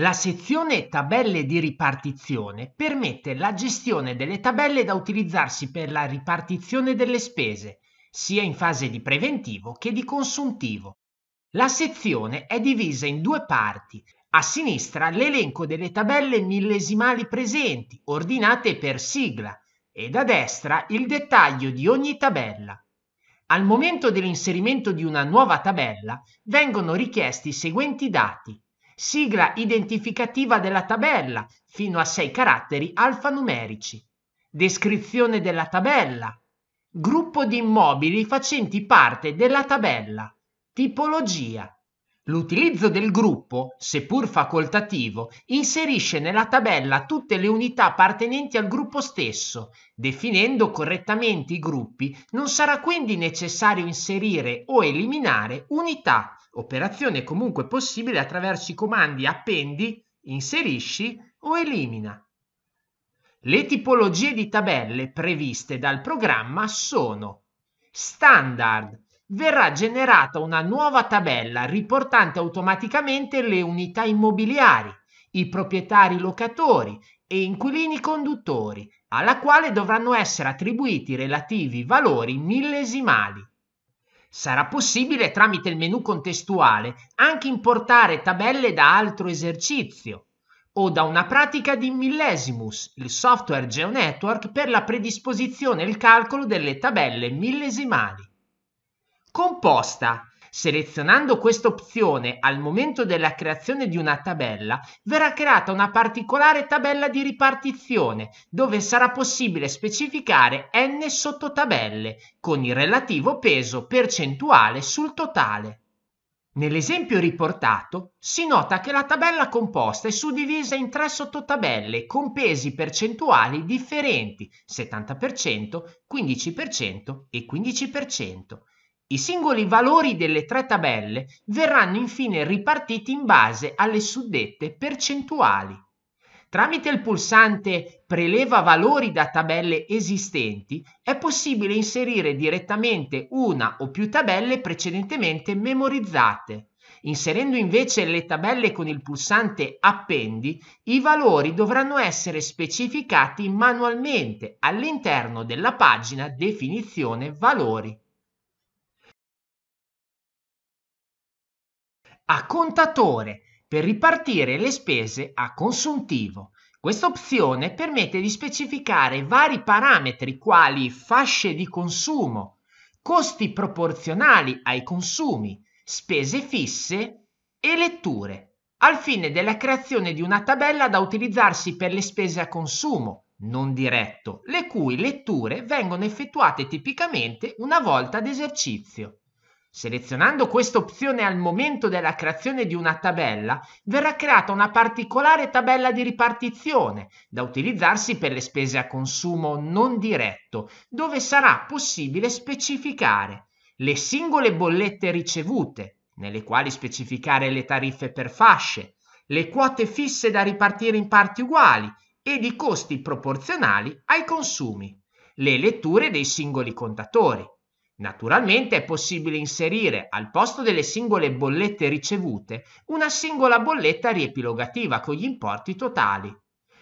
La sezione Tabelle di ripartizione permette la gestione delle tabelle da utilizzarsi per la ripartizione delle spese, sia in fase di preventivo che di consuntivo. La sezione è divisa in due parti. A sinistra l'elenco delle tabelle millesimali presenti, ordinate per sigla, ed a destra il dettaglio di ogni tabella. Al momento dell'inserimento di una nuova tabella vengono richiesti i seguenti dati sigla identificativa della tabella, fino a sei caratteri alfanumerici. Descrizione della tabella. Gruppo di immobili facenti parte della tabella. Tipologia. L'utilizzo del gruppo, seppur facoltativo, inserisce nella tabella tutte le unità appartenenti al gruppo stesso. Definendo correttamente i gruppi, non sarà quindi necessario inserire o eliminare unità, operazione comunque possibile attraverso i comandi appendi, inserisci o elimina. Le tipologie di tabelle previste dal programma sono standard, verrà generata una nuova tabella riportante automaticamente le unità immobiliari, i proprietari locatori e inquilini conduttori, alla quale dovranno essere attribuiti i relativi valori millesimali. Sarà possibile tramite il menu contestuale anche importare tabelle da altro esercizio o da una pratica di Millesimus, il software GeoNetwork per la predisposizione e il calcolo delle tabelle millesimali composta. Selezionando questa opzione al momento della creazione di una tabella, verrà creata una particolare tabella di ripartizione dove sarà possibile specificare n sottotabelle con il relativo peso percentuale sul totale. Nell'esempio riportato si nota che la tabella composta è suddivisa in tre sottotabelle con pesi percentuali differenti 70%, 15% e 15% i singoli valori delle tre tabelle verranno infine ripartiti in base alle suddette percentuali. Tramite il pulsante Preleva valori da tabelle esistenti è possibile inserire direttamente una o più tabelle precedentemente memorizzate. Inserendo invece le tabelle con il pulsante Appendi, i valori dovranno essere specificati manualmente all'interno della pagina Definizione valori. a contatore per ripartire le spese a consuntivo. Questa opzione permette di specificare vari parametri quali fasce di consumo, costi proporzionali ai consumi, spese fisse e letture, al fine della creazione di una tabella da utilizzarsi per le spese a consumo non diretto, le cui letture vengono effettuate tipicamente una volta d'esercizio. Selezionando questa opzione al momento della creazione di una tabella, verrà creata una particolare tabella di ripartizione da utilizzarsi per le spese a consumo non diretto, dove sarà possibile specificare le singole bollette ricevute, nelle quali specificare le tariffe per fasce, le quote fisse da ripartire in parti uguali ed i costi proporzionali ai consumi, le letture dei singoli contatori Naturalmente è possibile inserire al posto delle singole bollette ricevute una singola bolletta riepilogativa con gli importi totali.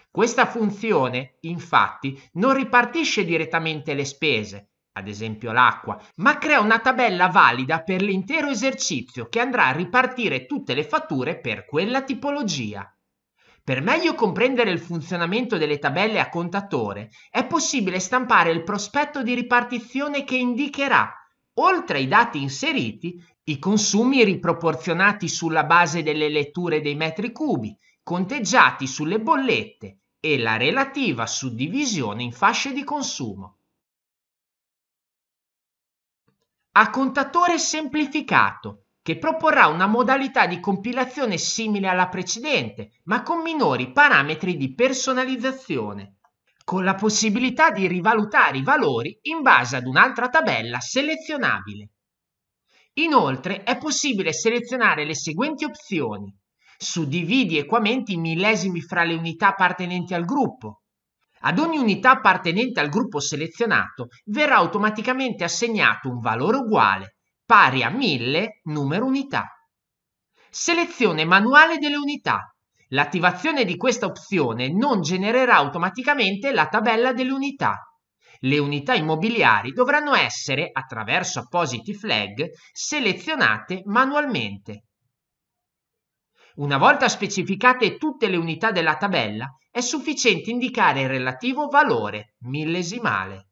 Questa funzione, infatti, non ripartisce direttamente le spese, ad esempio l'acqua, ma crea una tabella valida per l'intero esercizio che andrà a ripartire tutte le fatture per quella tipologia. Per meglio comprendere il funzionamento delle tabelle a contatore, è possibile stampare il prospetto di ripartizione che indicherà, oltre ai dati inseriti, i consumi riproporzionati sulla base delle letture dei metri cubi, conteggiati sulle bollette e la relativa suddivisione in fasce di consumo. A contatore semplificato che proporrà una modalità di compilazione simile alla precedente, ma con minori parametri di personalizzazione, con la possibilità di rivalutare i valori in base ad un'altra tabella selezionabile. Inoltre è possibile selezionare le seguenti opzioni. Suddividi equamente i millesimi fra le unità appartenenti al gruppo. Ad ogni unità appartenente al gruppo selezionato verrà automaticamente assegnato un valore uguale pari a 1000 numero unità. Selezione manuale delle unità. L'attivazione di questa opzione non genererà automaticamente la tabella delle unità. Le unità immobiliari dovranno essere, attraverso appositi flag, selezionate manualmente. Una volta specificate tutte le unità della tabella, è sufficiente indicare il relativo valore millesimale.